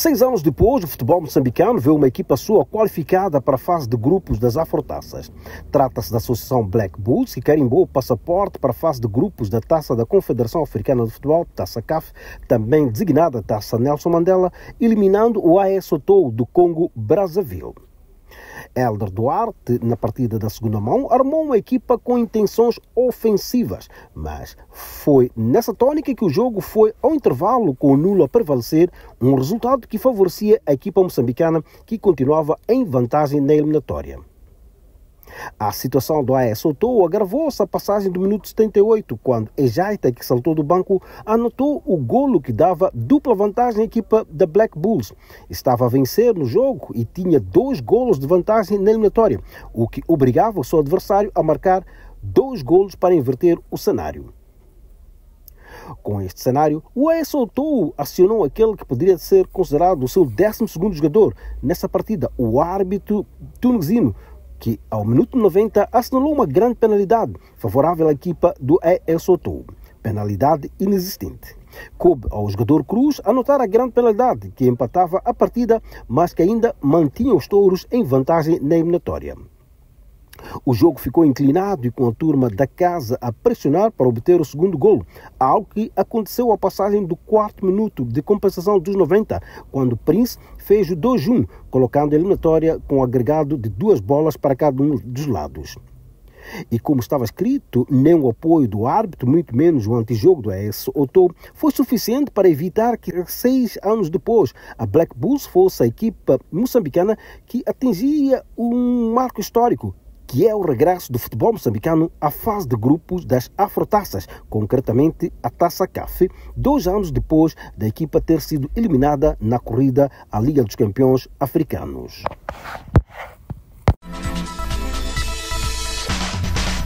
Seis anos depois, o futebol moçambicano vê uma equipa sua qualificada para a fase de grupos das Afrotaças. Trata-se da Associação Black Bulls, que carimbou o passaporte para a fase de grupos da Taça da Confederação Africana de Futebol, Taça CAF, também designada Taça Nelson Mandela, eliminando o AS Otou do Congo-Brazzaville. Hélder Duarte, na partida da segunda mão, armou uma equipa com intenções ofensivas, mas foi nessa tônica que o jogo foi ao intervalo com o nulo a prevalecer, um resultado que favorecia a equipa moçambicana que continuava em vantagem na eliminatória. A situação do AE soltou agravou-se a passagem do minuto 78, quando Ejaita, que saltou do banco, anotou o golo que dava dupla vantagem à equipa da Black Bulls. Estava a vencer no jogo e tinha dois golos de vantagem na eliminatória, o que obrigava o seu adversário a marcar dois golos para inverter o cenário. Com este cenário, o AE soltou, acionou aquele que poderia ser considerado o seu 12 jogador nessa partida, o árbitro tunisino, que ao minuto 90 assinalou uma grande penalidade favorável à equipa do EE Soto. Penalidade inexistente. Coube ao jogador Cruz anotar a grande penalidade que empatava a partida, mas que ainda mantinha os touros em vantagem na eliminatória. O jogo ficou inclinado e com a turma da casa a pressionar para obter o segundo golo, algo que aconteceu à passagem do quarto minuto de compensação dos 90, quando Prince fez o 2-1, colocando a eliminatória com um agregado de duas bolas para cada um dos lados. E como estava escrito, nem o apoio do árbitro, muito menos o antijogo do AS Otto, foi suficiente para evitar que, seis anos depois, a Black Bulls fosse a equipa moçambicana que atingia um marco histórico que é o regresso do futebol moçambicano à fase de grupos das Afrotaças, concretamente a Taça CAF, dois anos depois da equipa ter sido eliminada na corrida à Liga dos Campeões Africanos.